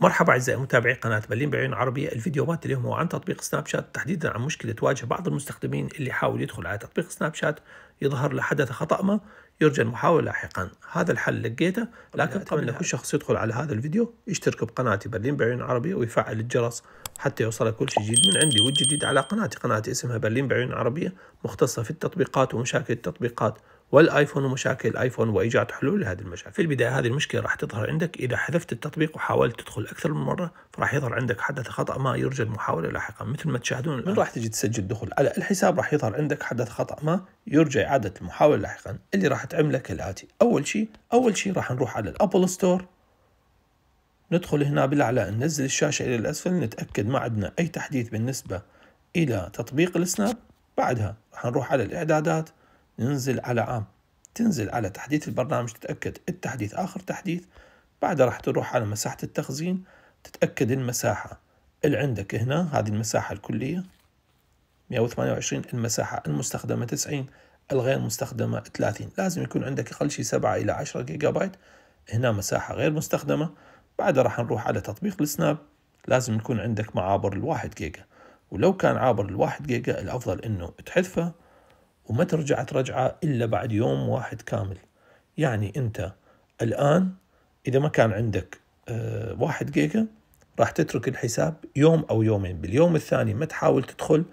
مرحبا أعزائي متابعي قناة برلين بعيون عربية الفيديوهات اليوم هو عن تطبيق سناب شات تحديدا عن مشكلة تواجه بعض المستخدمين اللي يحاول يدخل على تطبيق سناب شات يظهر له حدث خطأ ما يرجى المحاوله لاحقا هذا الحل لقيته لكن أتمنى لكل شخص يدخل على هذا الفيديو يشترك بقناتي برلين بعيون عربية ويفعل الجرس حتى يوصل كل شيء جديد من عندي والجديد على قناتي قناتي اسمها برلين بعيون عربية مختصة في التطبيقات ومشاكل التطبيقات والايفون ومشاكل الايفون وايجاد حلول لهذه المشاكل في البدايه هذه المشكله راح تظهر عندك اذا حذفت التطبيق وحاولت تدخل اكثر من مره فراح يظهر عندك حدث خطا ما يرجى المحاوله لاحقا مثل ما تشاهدون من راح تجي تسجل دخول على الحساب راح يظهر عندك حدث خطا ما يرجى اعاده المحاوله لاحقا اللي راح تعمله كالاتي اول شيء اول شيء راح نروح على الابل ستور ندخل هنا بالاعلى ننزل الشاشه الى الاسفل نتاكد ما عندنا اي تحديث بالنسبه الى تطبيق السناب بعدها راح نروح على الاعدادات ننزل على عام تنزل على تحديث البرنامج تتأكد التحديث آخر تحديث بعدها راح تروح على مساحة التخزين تتأكد المساحة اللي عندك هنا هذه المساحة الكلية 128 المساحة المستخدمة 90 الغير مستخدمة 30 لازم يكون عندك أقل شيء 7 إلى 10 جيجا بايت هنا مساحة غير مستخدمة بعدها راح نروح على تطبيق السناب لازم يكون عندك معابر الواحد جيجا ولو كان عابر الواحد جيجا الأفضل إنه تحذفه وما ترجع ترجعة إلا بعد يوم واحد كامل يعني أنت الآن إذا ما كان عندك آه، واحد جيجا راح تترك الحساب يوم أو يومين باليوم الثاني ما تحاول تدخل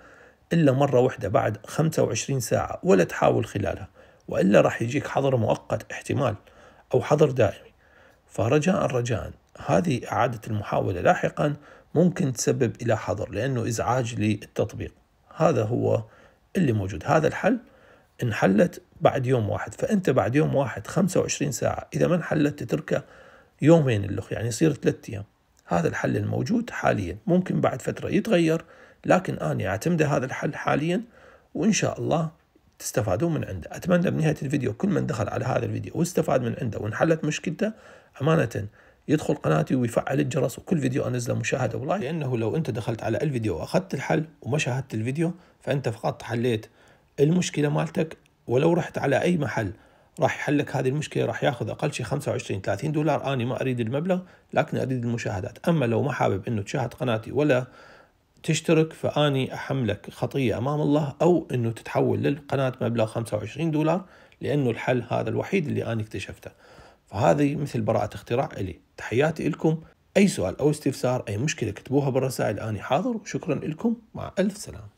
إلا مرة واحدة بعد 25 ساعة ولا تحاول خلالها وإلا راح يجيك حظر مؤقت احتمال أو حظر دائمي فرجاء رجاء هذه إعادة المحاولة لاحقا ممكن تسبب إلى حظر لأنه إزعاج للتطبيق هذا هو اللي موجود هذا الحل انحلت بعد يوم واحد فأنت بعد يوم واحد 25 ساعة إذا ما انحلت تتركه يومين اللخ يعني يصير ثلاثة أيام هذا الحل الموجود حاليا ممكن بعد فترة يتغير لكن أنا أعتمد هذا الحل حاليا وإن شاء الله تستفادون من عنده أتمنى بنهاية الفيديو كل من دخل على هذا الفيديو واستفاد من عنده وانحلت مشكلته أمانة يدخل قناتي ويفعل الجرس وكل فيديو انزله مشاهده ولايك لانه لو انت دخلت على الفيديو واخذت الحل وما شاهدت الفيديو فانت فقط حليت المشكله مالتك ولو رحت على اي محل راح يحلك هذه المشكله راح ياخذ اقل شيء 25 30 دولار اني ما اريد المبلغ لكن اريد المشاهدات اما لو ما حابب انه تشاهد قناتي ولا تشترك فاني احملك خطيه امام الله او انه تتحول للقناه مبلغ 25 دولار لانه الحل هذا الوحيد اللي اني اكتشفته فهذه مثل براءه اختراع الي تحياتي لكم أي سؤال أو استفسار أي مشكلة اكتبوها بالرسائل أنا حاضر وشكرا لكم مع ألف سلامة